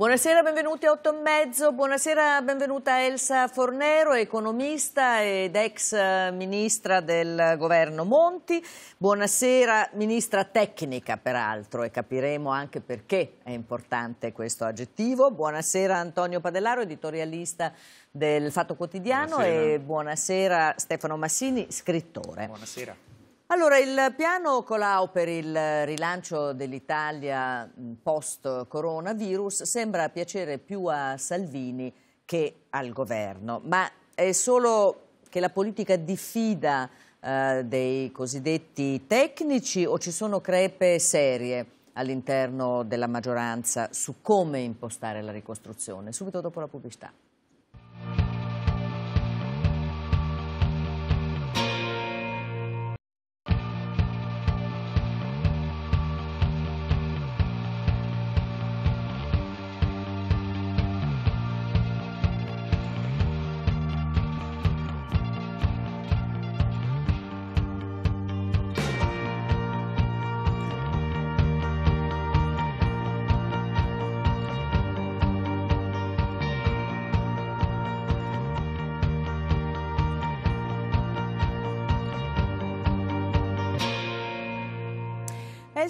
Buonasera, benvenuti a 8 e mezzo. Buonasera, benvenuta Elsa Fornero, economista ed ex eh, ministra del governo Monti. Buonasera, ministra tecnica peraltro e capiremo anche perché è importante questo aggettivo. Buonasera Antonio Padellaro, editorialista del Fatto Quotidiano buonasera. e buonasera Stefano Massini, scrittore. Buonasera. Allora, il piano Colau per il rilancio dell'Italia post-coronavirus sembra piacere più a Salvini che al governo, ma è solo che la politica diffida eh, dei cosiddetti tecnici o ci sono crepe serie all'interno della maggioranza su come impostare la ricostruzione? Subito dopo la pubblicità.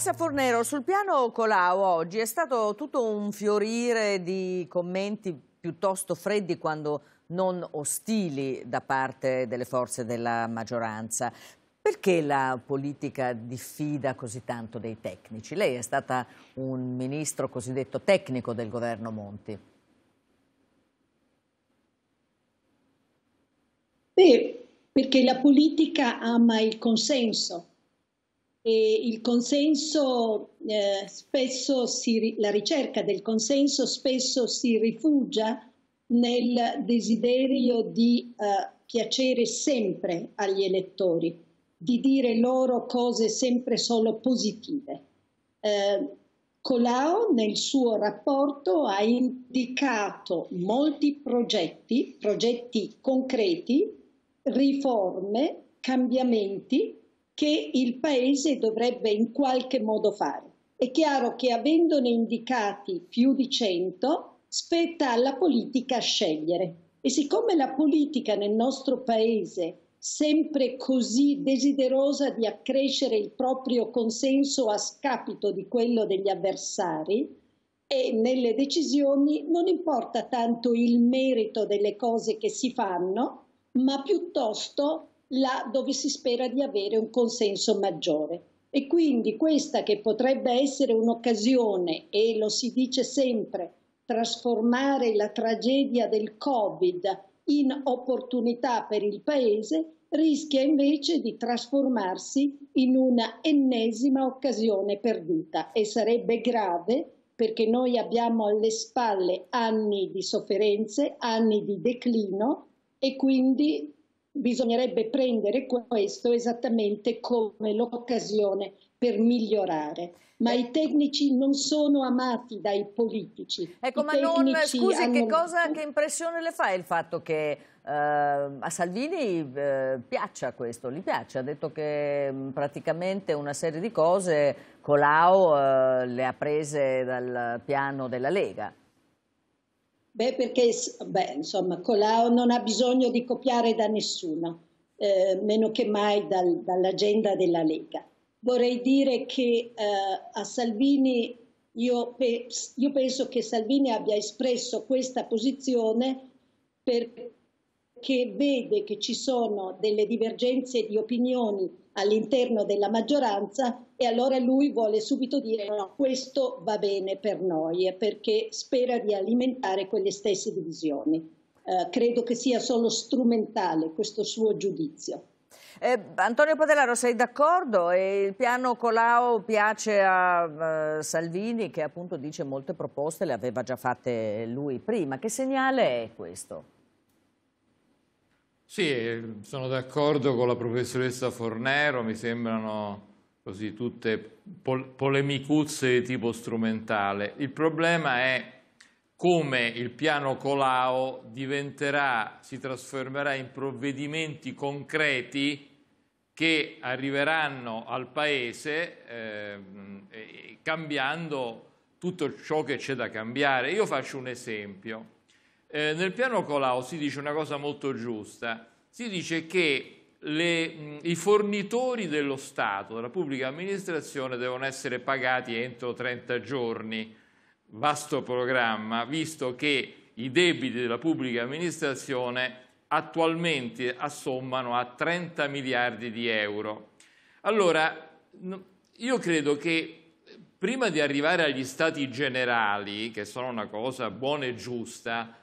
Vanessa Fornero, sul piano Colau oggi è stato tutto un fiorire di commenti piuttosto freddi quando non ostili da parte delle forze della maggioranza. Perché la politica diffida così tanto dei tecnici? Lei è stata un ministro cosiddetto tecnico del governo Monti. Beh, perché la politica ama il consenso e il consenso eh, spesso si, la ricerca del consenso spesso si rifugia nel desiderio di eh, piacere sempre agli elettori, di dire loro cose sempre solo positive. Eh, Colau nel suo rapporto ha indicato molti progetti, progetti concreti, riforme, cambiamenti che il Paese dovrebbe in qualche modo fare. È chiaro che avendone indicati più di 100, spetta alla politica scegliere. E siccome la politica nel nostro Paese sempre così desiderosa di accrescere il proprio consenso a scapito di quello degli avversari e nelle decisioni non importa tanto il merito delle cose che si fanno, ma piuttosto là dove si spera di avere un consenso maggiore. E quindi questa che potrebbe essere un'occasione, e lo si dice sempre, trasformare la tragedia del Covid in opportunità per il Paese, rischia invece di trasformarsi in una ennesima occasione perduta e sarebbe grave perché noi abbiamo alle spalle anni di sofferenze, anni di declino e quindi bisognerebbe prendere questo esattamente come l'occasione per migliorare. Ma i tecnici non sono amati dai politici. Ecco, I ma non, scusi, hanno... che, cosa, che, impressione le fa il fatto che eh, a Salvini eh, piaccia questo? Gli piace? Ha detto che mm, praticamente una serie di cose Colau eh, le ha prese dal piano della Lega. Beh, perché beh, insomma, Colau non ha bisogno di copiare da nessuno, eh, meno che mai dal, dall'agenda della Lega. Vorrei dire che eh, a Salvini, io, pe io, penso che Salvini abbia espresso questa posizione perché vede che ci sono delle divergenze di opinioni all'interno della maggioranza e allora lui vuole subito dire no, questo va bene per noi eh, perché spera di alimentare quelle stesse divisioni. Eh, credo che sia solo strumentale questo suo giudizio. Eh, Antonio Padellaro, sei d'accordo? Il piano Colau piace a eh, Salvini che appunto dice molte proposte le aveva già fatte lui prima. Che segnale è questo? Sì, sono d'accordo con la professoressa Fornero, mi sembrano così tutte pol polemicuzze di tipo strumentale. Il problema è come il piano Colau diventerà, si trasformerà in provvedimenti concreti che arriveranno al Paese eh, cambiando tutto ciò che c'è da cambiare. Io faccio un esempio. Eh, nel piano Colau si dice una cosa molto giusta, si dice che le, mh, i fornitori dello Stato, della pubblica amministrazione, devono essere pagati entro 30 giorni, vasto programma, visto che i debiti della pubblica amministrazione attualmente assommano a 30 miliardi di euro. Allora, io credo che prima di arrivare agli stati generali, che sono una cosa buona e giusta,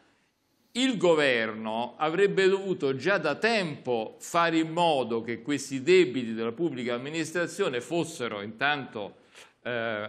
il governo avrebbe dovuto già da tempo fare in modo che questi debiti della pubblica amministrazione fossero intanto eh,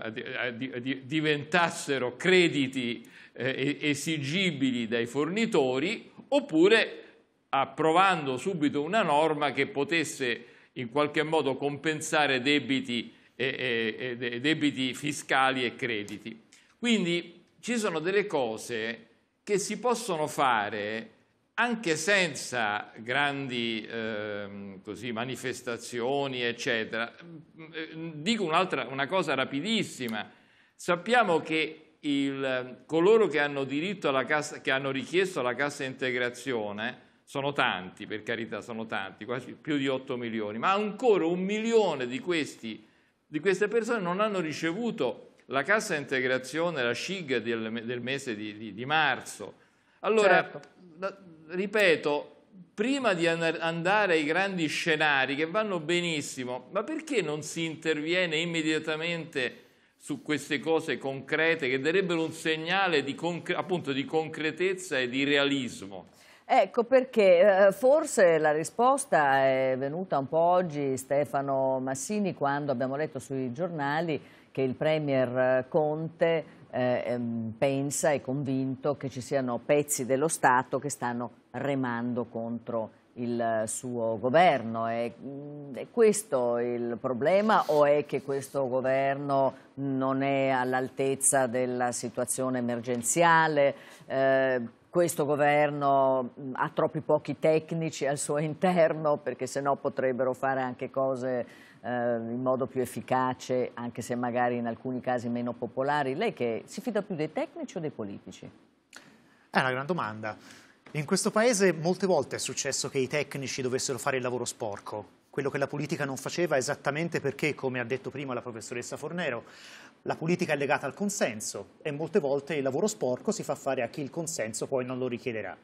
eh diventassero crediti eh, esigibili dai fornitori oppure approvando subito una norma che potesse in qualche modo compensare debiti, eh, debiti fiscali e crediti. Quindi ci sono delle cose che si possono fare anche senza grandi eh, così, manifestazioni, eccetera. Mm, eh, dico una cosa rapidissima. Sappiamo che il, coloro che hanno, alla cassa, che hanno richiesto la cassa integrazione sono tanti, per carità, sono tanti, quasi più di 8 milioni, ma ancora un milione di, questi, di queste persone non hanno ricevuto la cassa integrazione, la SCIG del, del mese di, di, di, marzo. Allora, certo. la, ripeto, prima di andare ai grandi scenari che vanno benissimo, ma perché non si interviene immediatamente su queste cose concrete che darebbero un segnale di, appunto, di concretezza e di realismo? Ecco perché eh, forse la risposta è venuta un po' oggi Stefano Massini quando abbiamo letto sui giornali che il Premier Conte eh, ehm, pensa, è convinto che ci siano pezzi dello Stato che stanno remando contro il suo governo. È, mm, è questo il problema o è che questo governo non è all'altezza della situazione emergenziale? Eh, questo governo ha troppi pochi tecnici al suo interno perché sennò potrebbero fare anche cose eh, in modo più efficace, anche se magari in alcuni casi meno popolari. Lei che si fida più dei tecnici o dei politici? È una gran domanda. In questo paese molte volte è successo che i tecnici dovessero fare il lavoro sporco, quello che la politica non faceva esattamente perché, come ha detto prima la professoressa Fornero, la politica è legata al consenso e molte volte il lavoro sporco si fa fare a chi il consenso poi non lo richiederà.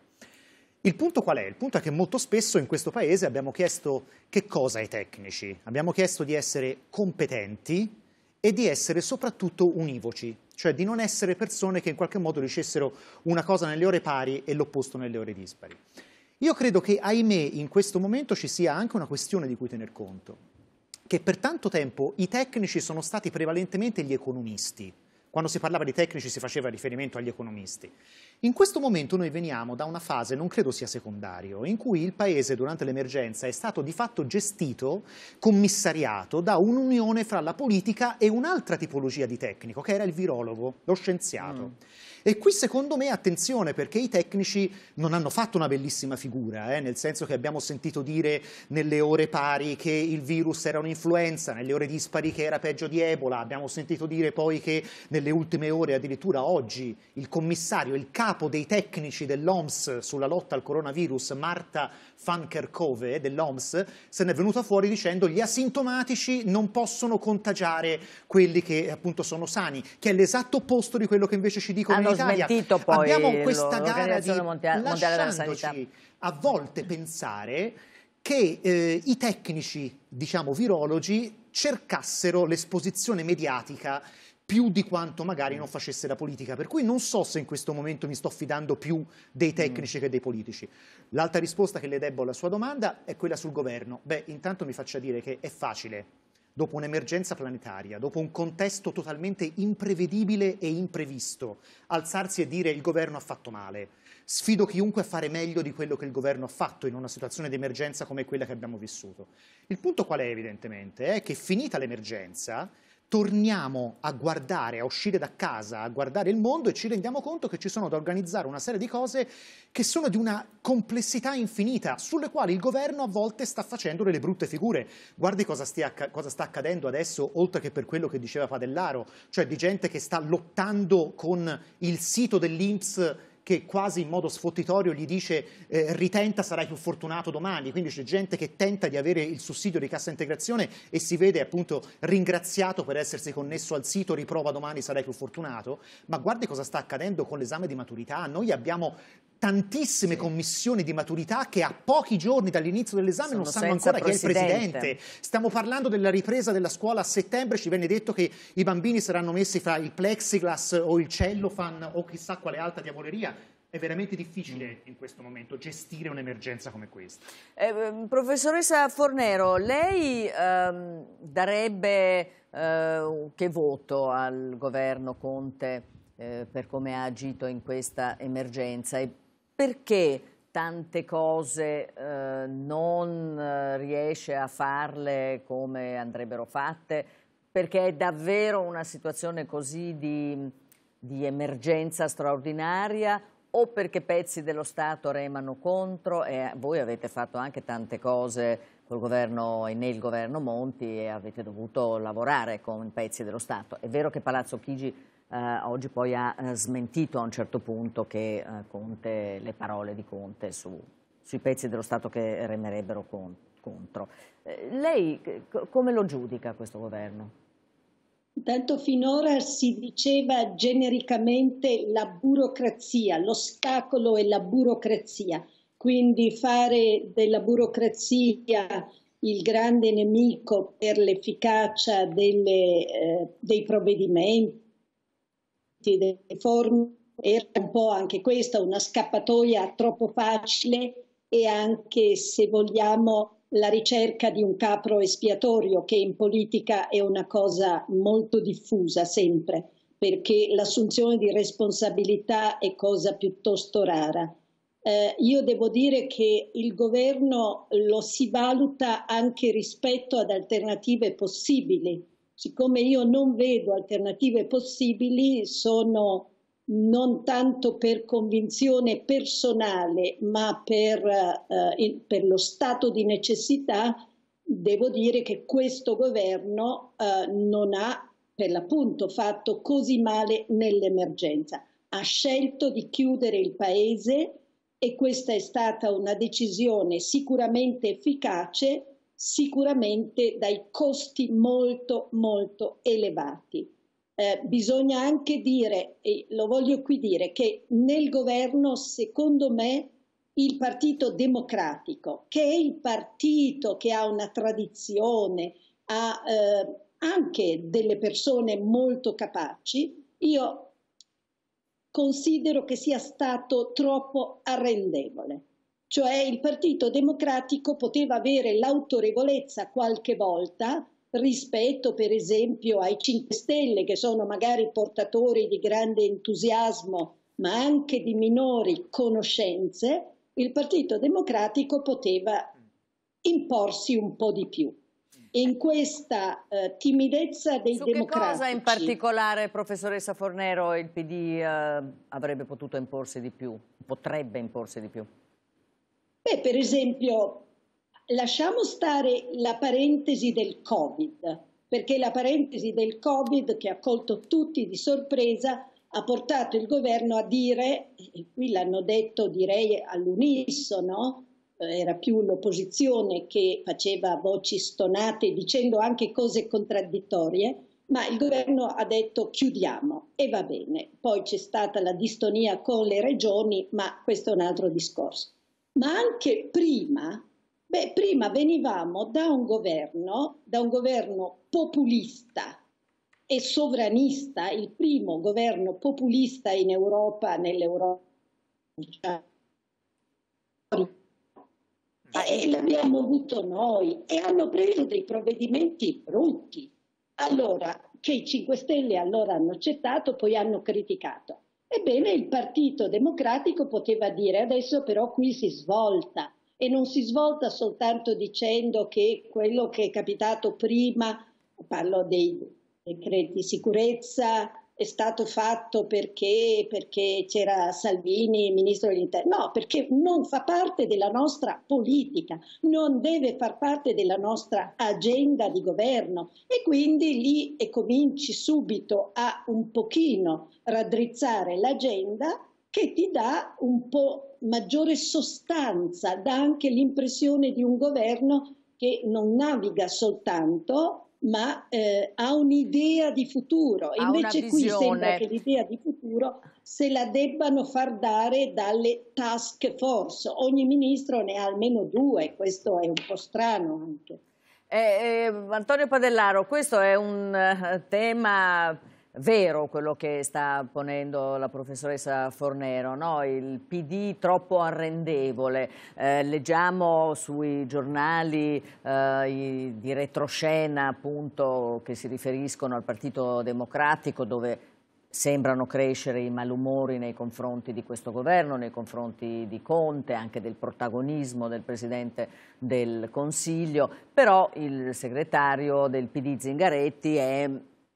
Il punto qual è? Il punto è che molto spesso in questo paese abbiamo chiesto che cosa ai tecnici? Abbiamo chiesto di essere competenti e di essere soprattutto univoci, cioè di non essere persone che in qualche modo dicessero una cosa nelle ore pari e l'opposto nelle ore dispari. Io credo che, ahimè, in questo momento ci sia anche una questione di cui tener conto, che per tanto tempo i tecnici sono stati prevalentemente gli economisti. Quando si parlava di tecnici si faceva riferimento agli economisti. In questo momento noi veniamo da una fase, non credo sia secondario, in cui il Paese durante l'emergenza è stato di fatto gestito, commissariato da un'unione fra la politica e un'altra tipologia di tecnico, che era il virologo, lo scienziato. Mm. E qui secondo me attenzione perché i tecnici non hanno fatto una bellissima figura, eh, nel senso che abbiamo sentito dire nelle ore pari che il virus era un'influenza, nelle ore dispari che era peggio di Ebola, abbiamo sentito dire poi che nelle ultime ore, addirittura oggi, il commissario, il capo dei tecnici dell'OMS sulla lotta al coronavirus, Marta Van Kerkhove dell'OMS se ne è venuta fuori dicendo gli asintomatici non possono contagiare quelli che appunto sono sani, che è l'esatto opposto di quello che invece ci dicono Hanno in Italia. Poi Abbiamo questa gara di mondiale, mondiale a volte pensare che eh, i tecnici, diciamo virologi, cercassero l'esposizione mediatica più di quanto magari non facesse la politica. Per cui non so se in questo momento mi sto fidando più dei mm. tecnici mm. che dei politici. L'altra risposta che le debbo alla sua domanda è quella sul governo. Beh, intanto mi faccia dire che è facile, dopo un'emergenza planetaria, dopo un contesto totalmente imprevedibile e imprevisto, alzarsi e dire il governo ha fatto male. Sfido chiunque a fare meglio di quello che il governo ha fatto in una situazione di emergenza come quella che abbiamo vissuto. Il punto qual è evidentemente? È che finita l'emergenza torniamo a guardare, a uscire da casa, a guardare il mondo e ci rendiamo conto che ci sono da organizzare una serie di cose che sono di una complessità infinita, sulle quali il governo a volte sta facendo delle brutte figure. Guardi cosa, stia, cosa sta accadendo adesso, oltre che per quello che diceva Padellaro, cioè di gente che sta lottando con il sito dell'Inps che quasi in modo sfottitorio gli dice eh, ritenta sarai più fortunato domani, quindi c'è gente che tenta di avere il sussidio di cassa integrazione e si vede appunto ringraziato per essersi connesso al sito riprova domani sarai più fortunato, ma guardi cosa sta accadendo con l'esame di maturità, noi abbiamo tantissime commissioni di maturità che a pochi giorni dall'inizio dell'esame non sanno ancora presidente. chi è il presidente. Stiamo parlando della ripresa della scuola a settembre, ci venne detto che i bambini saranno messi fra il plexiglass o il cellofan o chissà quale altra diavoleria. È veramente difficile mm. in questo momento gestire un'emergenza come questa. Eh, mm, professoressa Fornero, lei ehm, darebbe eh, che voto al governo Conte eh, per come ha agito in questa emergenza e perché tante cose eh, non riesce a farle come andrebbero fatte, perché è davvero una situazione così di, di emergenza straordinaria o perché pezzi dello Stato remano contro e eh, voi avete fatto anche tante cose col governo e nel governo Monti e avete dovuto lavorare con pezzi dello Stato. È vero che Palazzo Chigi eh, oggi poi ha eh, smentito a un certo punto che, eh, Conte, le parole di Conte su, sui pezzi dello Stato che remerebbero con, contro. Eh, lei come lo giudica questo governo? Intanto finora si diceva genericamente la burocrazia, l'ostacolo è la burocrazia, quindi fare della burocrazia il grande nemico per l'efficacia eh, dei provvedimenti delle forme, era un po' anche questa una scappatoia troppo facile e anche, se vogliamo, la ricerca di un capro espiatorio che in politica è una cosa molto diffusa sempre, perché l'assunzione di responsabilità è cosa piuttosto rara. Eh, io devo dire che il governo lo si valuta anche rispetto ad alternative possibili siccome io non vedo alternative possibili, sono non tanto per convinzione personale, ma per, eh, per lo stato di necessità, devo dire che questo governo eh, non ha per l'appunto fatto così male nell'emergenza. Ha scelto di chiudere il paese e questa è stata una decisione sicuramente efficace sicuramente dai costi molto molto elevati. Eh, bisogna anche dire, e lo voglio qui dire, che nel governo secondo me il Partito Democratico, che è il partito che ha una tradizione, ha eh, anche delle persone molto capaci, io considero che sia stato troppo arrendevole. Cioè il Partito Democratico poteva avere l'autorevolezza qualche volta rispetto per esempio ai 5 Stelle che sono magari portatori di grande entusiasmo ma anche di minori conoscenze, il Partito Democratico poteva imporsi un po' di più. E in questa eh, timidezza dei Su democratici... Su cosa in particolare, professoressa Fornero, il PD eh, avrebbe potuto imporsi di più, potrebbe imporsi di più? Beh, per esempio, lasciamo stare la parentesi del Covid, perché la parentesi del Covid che ha colto tutti di sorpresa ha portato il governo a dire, e qui l'hanno detto direi all'unisono, eh, era più l'opposizione che faceva voci stonate dicendo anche cose contraddittorie, ma il governo ha detto chiudiamo e va bene. Poi c'è stata la distonia con le regioni, ma questo è un altro discorso ma anche prima, beh, prima venivamo da un governo, da un governo populista e sovranista, il primo governo populista in Europa, nell'Europa. E l'abbiamo avuto noi e hanno preso dei provvedimenti brutti. Allora, che i 5 Stelle allora hanno accettato, poi hanno criticato. Ebbene, il Partito Democratico poteva dire adesso però qui si svolta e non si svolta soltanto dicendo che quello che è capitato prima, parlo dei decreti sicurezza, è stato fatto perché, perché c'era Salvini, ministro dell'interno, no, perché non fa parte della nostra politica, non deve far parte della nostra agenda di governo e quindi lì e cominci subito a un pochino raddrizzare l'agenda che ti dà un po' maggiore sostanza, dà anche l'impressione di un governo che non naviga soltanto ma eh, ha un'idea di futuro. Ha Invece qui sembra che l'idea di futuro se la debbano far dare dalle task force. Ogni ministro ne ha almeno due, questo è un po' strano anche. Eh, eh, Antonio Padellaro, questo è un eh, tema vero quello che sta ponendo la professoressa Fornero, no? il PD troppo arrendevole. Eh, leggiamo sui giornali eh, di retroscena appunto, che si riferiscono al Partito Democratico dove sembrano crescere i malumori nei confronti di questo governo, nei confronti di Conte, anche del protagonismo del Presidente del Consiglio, però il segretario del PD Zingaretti è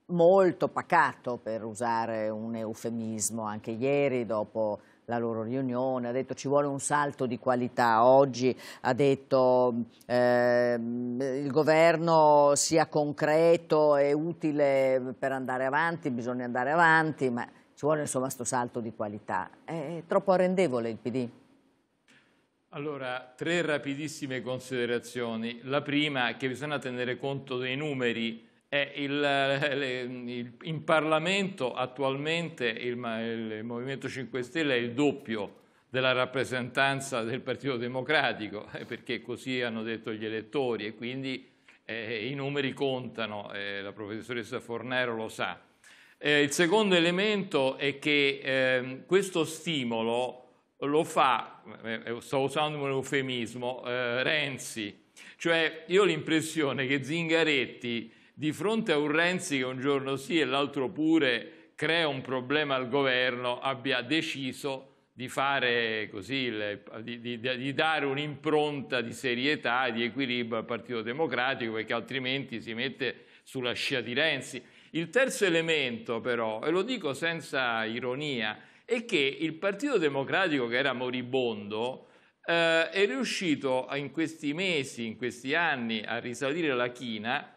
molto pacato, per usare un eufemismo, anche ieri dopo la loro riunione, ha detto ci vuole un salto di qualità, oggi ha detto eh, il governo sia concreto e utile per andare avanti, bisogna andare avanti, ma ci vuole insomma questo salto di qualità. È troppo arrendevole il PD? Allora, tre rapidissime considerazioni. La prima è che bisogna tenere conto dei numeri eh, il, le, il, in Parlamento attualmente il, il, Movimento 5 Stelle è il doppio della rappresentanza del Partito Democratico, eh, perché così hanno detto gli elettori e quindi eh, i numeri contano, eh, la professoressa Fornero lo sa. Eh, il secondo elemento è che ehm, questo stimolo lo fa, eh, sto usando un eufemismo, Renzi, cioè io ho l'impressione che Zingaretti di fronte a un Renzi che un giorno sì e l'altro pure crea un problema al governo, abbia deciso di, così, di, di, di dare un'impronta di serietà e di equilibrio al Partito Democratico perché altrimenti si mette sulla scia di Renzi. Il terzo elemento però, e lo dico senza ironia, è che il Partito Democratico che era moribondo eh, è riuscito in questi mesi, in questi anni a risalire la china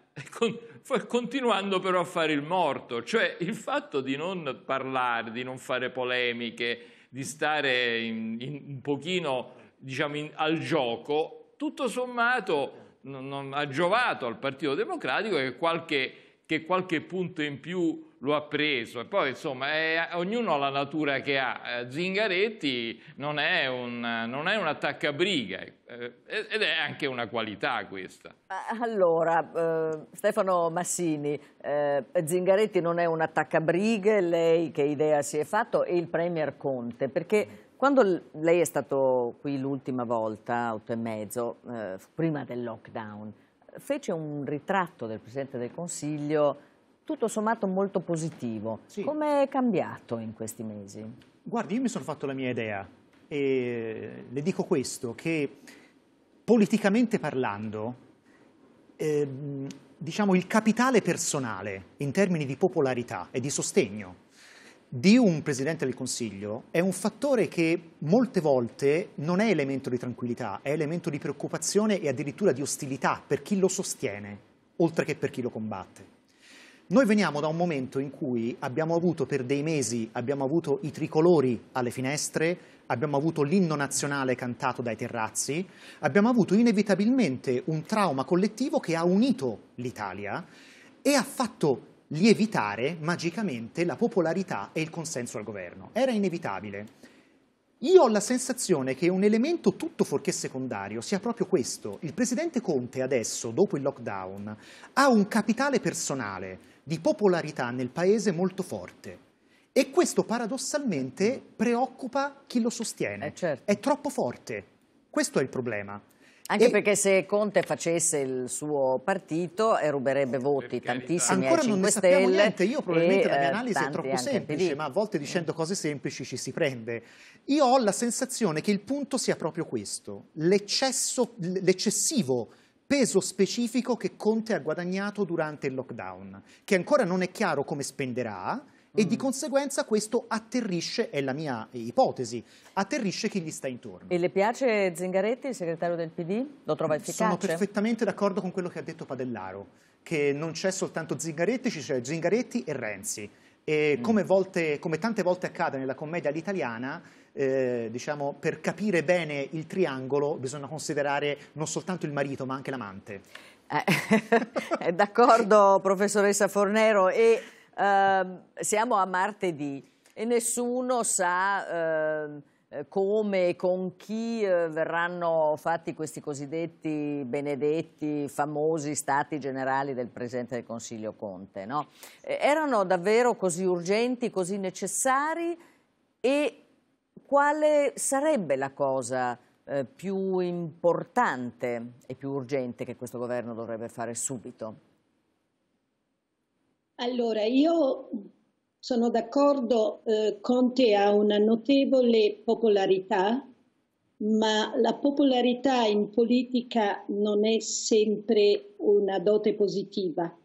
continuando però a fare il morto, cioè il fatto di non parlare, di non fare polemiche, di stare in, in, un pochino diciamo, in, al gioco, tutto sommato non, non ha giovato al Partito Democratico che qualche, che qualche punto in più lo ha preso e poi insomma è, ognuno ha la natura che ha. Eh, Zingaretti non è un, non è un attaccabriga eh, eh, ed è anche una qualità questa. Allora, eh, Stefano Massini, eh, Zingaretti non è un attaccabriga lei che idea si è fatto e il Premier Conte, perché quando lei è stato qui l'ultima volta, otto e mezzo, eh, prima del lockdown, fece un ritratto del Presidente del Consiglio tutto sommato molto positivo. Sì. Come è cambiato in questi mesi? Guardi, io mi sono fatto la mia idea e le dico questo, che politicamente parlando, eh, diciamo il capitale personale in termini di popolarità e di sostegno di un Presidente del Consiglio è un fattore che molte volte non è elemento di tranquillità, è elemento di preoccupazione e addirittura di ostilità per chi lo sostiene, oltre che per chi lo combatte. Noi veniamo da un momento in cui abbiamo avuto per dei mesi, abbiamo avuto i tricolori alle finestre, abbiamo avuto l'inno nazionale cantato dai terrazzi, abbiamo avuto inevitabilmente un trauma collettivo che ha unito l'Italia e ha fatto lievitare magicamente la popolarità e il consenso al governo. Era inevitabile. Io ho la sensazione che un elemento tutto fuorché secondario sia proprio questo. Il presidente Conte adesso, dopo il lockdown, ha un capitale personale di popolarità nel paese molto forte. E questo paradossalmente preoccupa chi lo sostiene. Eh certo. È troppo forte. Questo è il problema. Anche e... perché se Conte facesse il suo partito eh, ruberebbe voti, tantissimi eh, Ancora ai 5 non Stelle. Niente. Io probabilmente e, la mia eh, analisi è troppo semplice, ma a volte dicendo cose semplici ci si prende. Io ho la sensazione che il punto sia proprio questo, l'eccessivo peso specifico che Conte ha guadagnato durante il lockdown, che ancora non è chiaro come spenderà, e di mm. conseguenza questo atterrisce, è la mia ipotesi, atterrisce chi gli sta intorno. E le piace Zingaretti, il segretario del PD? Lo trova mm, efficace? Sono perfettamente d'accordo con quello che ha detto Padellaro, che non c'è soltanto Zingaretti, ci c'è Zingaretti e Renzi. E mm. come, volte, come tante volte accade nella commedia all'italiana, eh, diciamo, per capire bene il triangolo bisogna considerare non soltanto il marito ma anche l'amante. Eh, D'accordo professoressa Fornero e eh, siamo a martedì e nessuno sa ehm, eh, come e con chi eh, verranno fatti questi cosiddetti benedetti, famosi stati generali del Presidente del Consiglio Conte. No? Eh, erano davvero così urgenti, così necessari e quale sarebbe la cosa più importante e più urgente che questo governo dovrebbe fare subito? Allora, io sono d'accordo, eh, Conte ha una notevole popolarità, ma la popolarità in politica non è sempre una dote positiva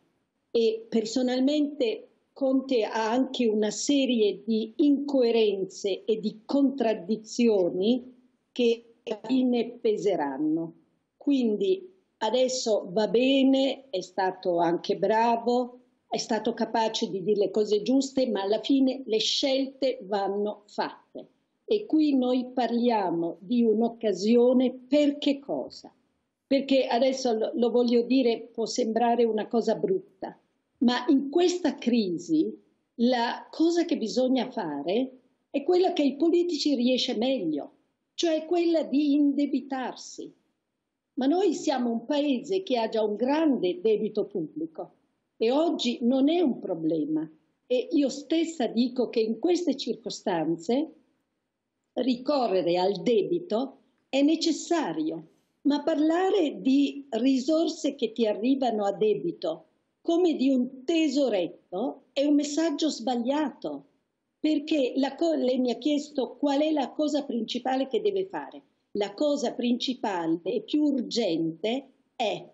e personalmente Conte ha anche una serie di incoerenze e di contraddizioni che ne peseranno. Quindi adesso va bene, è stato anche bravo, è stato capace di dire le cose giuste, ma alla fine le scelte vanno fatte. E qui noi parliamo di un'occasione per che cosa? Perché adesso lo, lo voglio dire, può sembrare una cosa brutta, ma in questa crisi la cosa che bisogna fare è quella che ai politici riesce meglio, cioè quella di indebitarsi. Ma noi siamo un paese che ha già un grande debito pubblico e oggi non è un problema. E io stessa dico che in queste circostanze ricorrere al debito è necessario, ma parlare di risorse che ti arrivano a debito come di un tesoretto è un messaggio sbagliato, perché co- lei mi ha chiesto qual è la cosa principale che deve fare. La cosa principale e più urgente è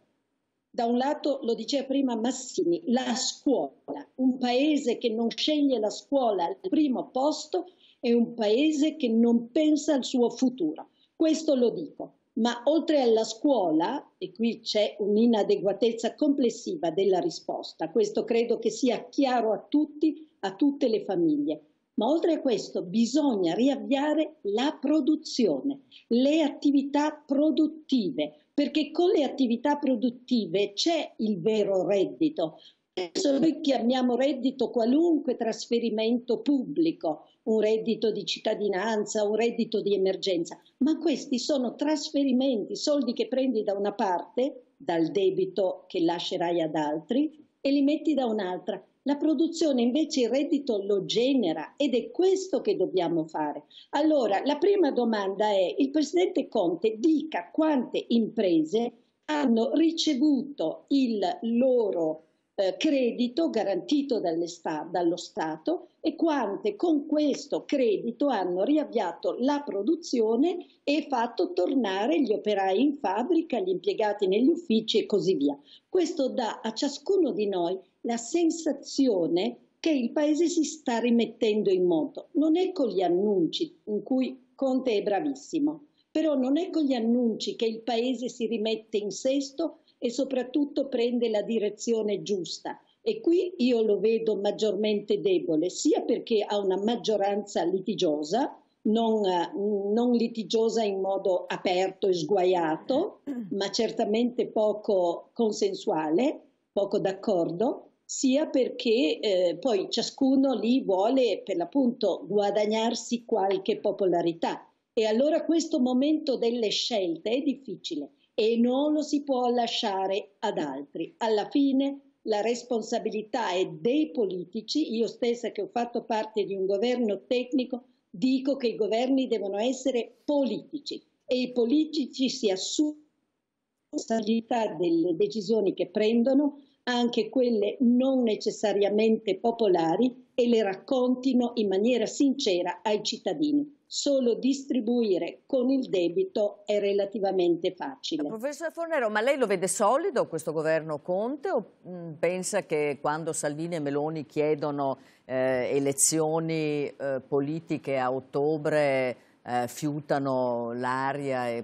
da un lato, lo diceva prima Massini, la scuola, un paese che non sceglie la scuola al primo posto è un paese che non pensa al suo futuro. Questo lo dico. Ma oltre alla scuola, e qui c'è un'inadeguatezza complessiva della risposta, questo credo che sia chiaro a tutti, a tutte le famiglie. Ma oltre a questo bisogna riavviare la produzione, le attività produttive, perché con le attività produttive c'è il vero reddito. Adesso noi chiamiamo reddito qualunque trasferimento pubblico, un reddito di cittadinanza, un reddito di emergenza, ma questi sono trasferimenti, soldi che prendi da una parte, dal debito che lascerai ad altri, e li metti da un'altra. La produzione invece il reddito lo genera ed è questo che dobbiamo fare. Allora, la prima domanda è, il Presidente Conte dica quante imprese hanno ricevuto il loro eh, credito garantito sta dallo Stato e quante con questo credito hanno riavviato la produzione e fatto tornare gli operai in fabbrica, gli impiegati negli uffici e così via. Questo dà a ciascuno di noi la sensazione che il paese si sta rimettendo in moto. Non è con gli annunci in cui Conte è bravissimo, però non è con gli annunci che il paese si rimette in sesto e soprattutto prende la direzione giusta. E qui io lo vedo maggiormente debole, sia perché ha una maggioranza litigiosa, non, eh, non litigiosa in modo aperto e sguaiato, ma certamente poco consensuale, poco d'accordo, sia perché eh, poi ciascuno lì vuole per l'appunto guadagnarsi qualche popolarità. E allora questo momento delle scelte è difficile e non lo si può lasciare ad altri. Alla fine la responsabilità è dei politici, io stessa che ho fatto parte di un governo tecnico, dico che i governi devono essere politici e i politici si assumono la responsabilità delle decisioni che prendono anche quelle non necessariamente popolari, e le raccontino in maniera sincera ai cittadini. Solo distribuire con il debito è relativamente facile. Professor Fornero, ma lei lo vede solido questo governo Conte o mm, pensa che quando Salvini e Meloni chiedono eh, elezioni eh, politiche a ottobre eh, fiutano l'aria e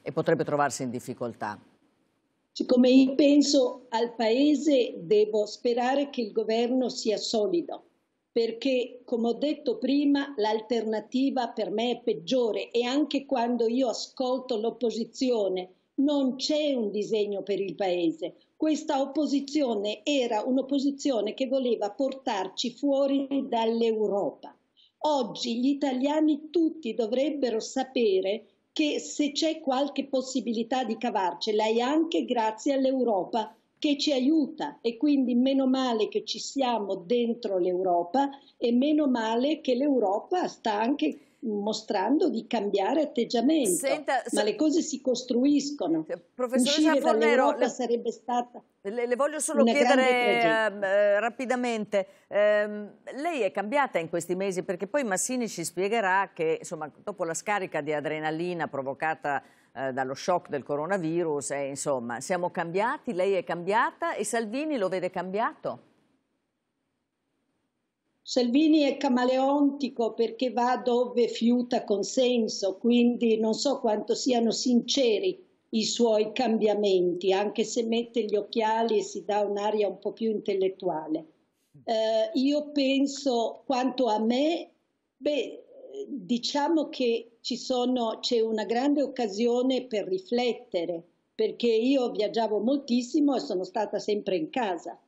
e potrebbe trovarsi in difficoltà? Siccome io penso al Paese, devo sperare che il governo sia solido, perché, come ho detto prima, l'alternativa per me è peggiore e anche quando io ascolto l'opposizione non c'è un disegno per il Paese. Questa opposizione era un'opposizione che voleva portarci fuori dall'Europa. Oggi gli italiani tutti dovrebbero sapere che se c'è qualche possibilità di cavarcela è anche grazie all'Europa che ci aiuta e quindi meno male che ci siamo dentro l'Europa e meno male che l'Europa sta anche mostrando di cambiare atteggiamento, Senta, ma le cose si costruiscono. Uscire dall'Europa le... sarebbe stata le, le voglio solo chiedere ehm, eh, rapidamente, eh, lei è cambiata in questi mesi perché poi Massini ci spiegherà che insomma, dopo la scarica di adrenalina provocata eh, dallo shock del coronavirus, eh, insomma, siamo cambiati, lei è cambiata e Salvini lo vede cambiato? Salvini è camaleontico perché va dove fiuta consenso, quindi non so quanto siano sinceri i suoi cambiamenti, anche se mette gli occhiali e si dà un'aria un po' più intellettuale. Eh, io penso, quanto a me, beh, diciamo che c'è una grande occasione per riflettere, perché io viaggiavo moltissimo e sono stata sempre in casa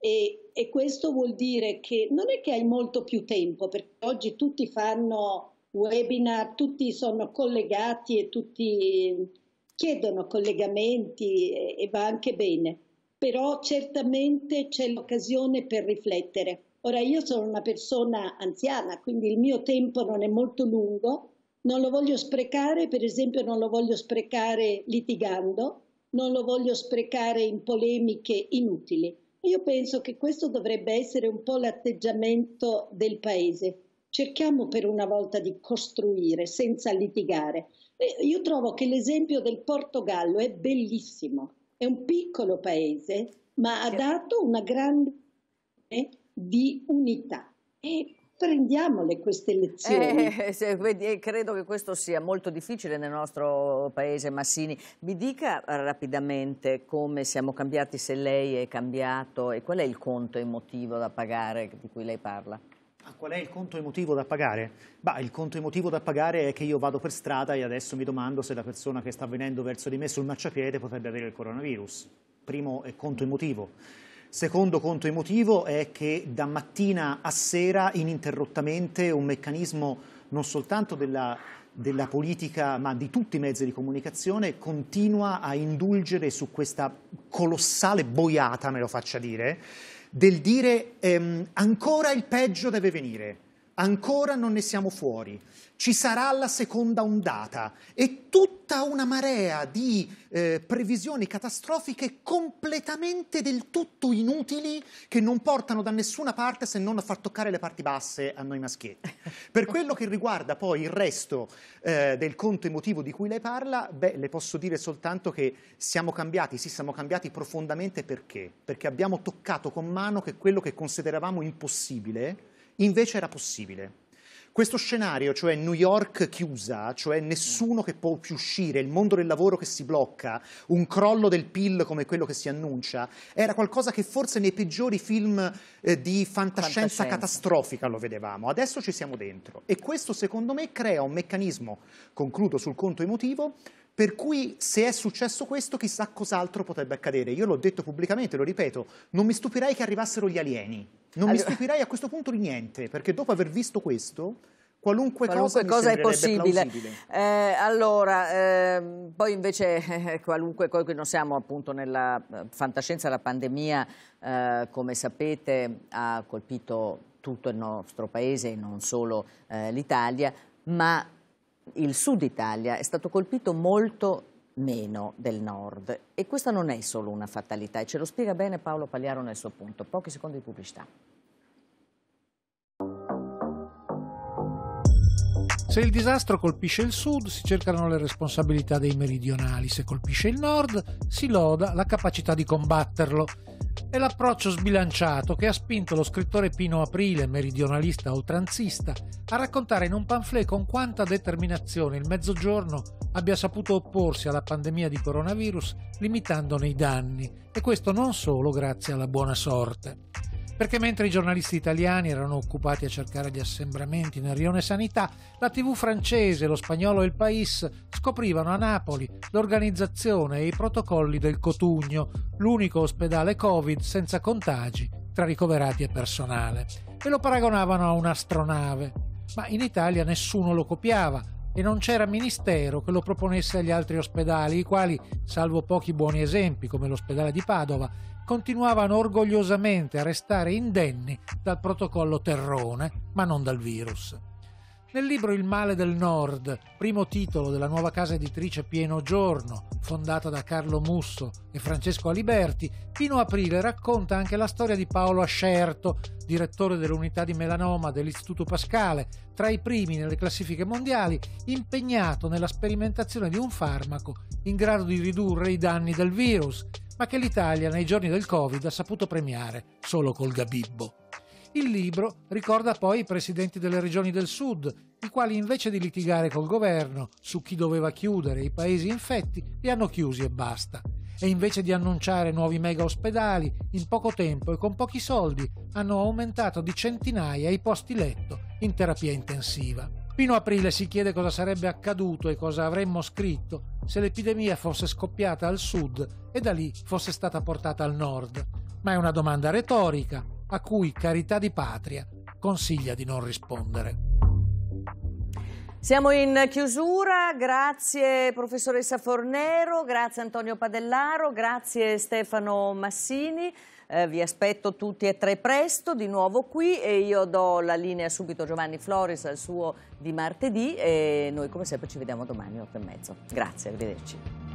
e, e, questo vuol dire che non è che hai molto più tempo, perché oggi tutti fanno webinar, tutti sono collegati e tutti chiedono collegamenti e, e va anche bene, però certamente c'è l'occasione per riflettere. Ora io sono una persona anziana, quindi il mio tempo non è molto lungo, non lo voglio sprecare, per esempio non lo voglio sprecare litigando, non lo voglio sprecare in polemiche inutili. Io penso che questo dovrebbe essere un po' l'atteggiamento del Paese. Cerchiamo per una volta di costruire senza litigare. Io trovo che l'esempio del Portogallo è bellissimo. È un piccolo paese, ma ha dato una grande di unità. E prendiamole queste lezioni. Eh, eh se, eh, credo che questo sia molto difficile nel nostro paese, Massini. Mi dica rapidamente come siamo cambiati, se lei è cambiato e qual è il conto emotivo da pagare di cui lei parla? Qual è il conto emotivo da pagare? Bah, il conto emotivo da pagare è che io vado per strada e adesso mi domando se la persona che sta venendo verso di me sul marciapiede potrebbe avere il coronavirus. Primo è eh, conto emotivo. Secondo conto emotivo è che da mattina a sera ininterrottamente un meccanismo non soltanto della, della politica ma di tutti i mezzi di comunicazione continua a indulgere su questa colossale boiata, me lo faccia dire, del dire ehm, ancora il peggio deve venire Ancora non ne siamo fuori. Ci sarà la seconda ondata e tutta una marea di eh, previsioni catastrofiche completamente del tutto inutili che non portano da nessuna parte se non a far toccare le parti basse a noi maschietti. Per quello che riguarda poi il resto eh, del conto emotivo di cui lei parla, beh, le posso dire soltanto che siamo cambiati, sì, siamo cambiati profondamente perché? Perché abbiamo toccato con mano che quello che consideravamo impossibile Invece era possibile. Questo scenario, cioè New York chiusa, cioè nessuno che può più uscire, il mondo del lavoro che si blocca, un crollo del PIL come quello che si annuncia, era qualcosa che forse nei peggiori film eh, di fantascienza, fantascienza, catastrofica lo vedevamo. Adesso ci siamo dentro e questo secondo me crea un meccanismo, concludo sul conto emotivo, per cui se è successo questo, chissà cos'altro potrebbe accadere. Io l'ho detto pubblicamente, lo ripeto, non mi stupirei che arrivassero gli alieni. Non allora... mi stupirei a questo punto di niente, perché dopo aver visto questo, Qualunque, qualunque, cosa, cosa è possibile. Eh, allora, eh, poi invece eh, qualunque cosa, non siamo appunto nella eh, fantascienza, la pandemia eh, come sapete ha colpito tutto il nostro paese e non solo eh, l'Italia, ma il sud Italia è stato colpito molto meno del nord e questa non è solo una fatalità e ce lo spiega bene Paolo Pagliaro nel suo punto. Pochi secondi di pubblicità. Se il disastro colpisce il sud, si cercano le responsabilità dei meridionali, se colpisce il nord, si loda la capacità di combatterlo. È l'approccio sbilanciato che ha spinto lo scrittore Pino Aprile, meridionalista oltranzista, a raccontare in un pamphlet con quanta determinazione il Mezzogiorno abbia saputo opporsi alla pandemia di coronavirus limitandone i danni, e questo non solo grazie alla buona sorte. Perché mentre i giornalisti italiani erano occupati a cercare gli assembramenti nel rione Sanità, la TV francese, lo spagnolo e il Pais scoprivano a Napoli l'organizzazione e i protocolli del Cotugno, l'unico ospedale Covid senza contagi tra ricoverati e personale, e lo paragonavano a un'astronave. Ma in Italia nessuno lo copiava, e non c'era ministero che lo proponesse agli altri ospedali, i quali, salvo pochi buoni esempi come l'ospedale di Padova, continuavano orgogliosamente a restare indenni dal protocollo Terrone, ma non dal virus. Nel libro Il male del Nord, primo titolo della nuova casa editrice Pieno Giorno, fondata da Carlo Musso e Francesco Aliberti, fino a Aprile racconta anche la storia di Paolo Ascerto, direttore dell'unità di melanoma dell'Istituto Pascale, tra i primi nelle classifiche mondiali, impegnato nella sperimentazione di un farmaco in grado di ridurre i danni del virus, ma che l'Italia nei giorni del Covid ha saputo premiare solo col gabibbo. Il libro ricorda poi i presidenti delle regioni del sud, i quali invece di litigare col governo su chi doveva chiudere i paesi infetti, li hanno chiusi e basta. E invece di annunciare nuovi mega ospedali, in poco tempo e con pochi soldi hanno aumentato di centinaia i posti letto in terapia intensiva. Pino Aprile si chiede cosa sarebbe accaduto e cosa avremmo scritto se l'epidemia fosse scoppiata al sud e da lì fosse stata portata al nord. Ma è una domanda retorica, a cui Carità di Patria consiglia di non rispondere. Siamo in chiusura, grazie professoressa Fornero, grazie Antonio Padellaro, grazie Stefano Massini. Eh, vi aspetto tutti e tre presto di nuovo qui e io do la linea subito a Giovanni Floris al suo di martedì e noi come sempre ci vediamo domani alle 8 e mezzo. Grazie, arrivederci.